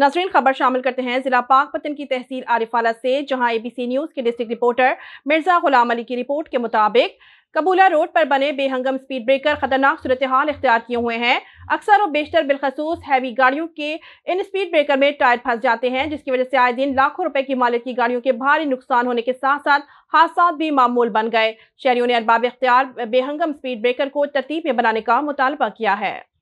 नजरीन खबर शामिल करते हैं जिला पाकपतन की तहसील आरिफाला से जहां एबीसी न्यूज के डिस्ट्रिक्ट रिपोर्टर मिर्जा गुलाम अली की रिपोर्ट के मुताबिक कबूला रोड पर बने बेहंगम स्पीड ब्रेकर खतरनाक सूरत हाल इख्तियार किए हुए हैं अक्सर और बेशतर बिलखसूस हैवी गाड़ियों के इन स्पीड ब्रेकर में टायर फंस जाते हैं जिसकी वजह से आए दिन लाखों रुपए की मालिक की गाड़ियों के भारी नुकसान होने के साथ साथ हादसा भी मामूल बन गए शहरियों ने अरबाब इख्तियार बेहंगम स्पीड ब्रेकर को तरतीब में बनाने का मुतालबा किया है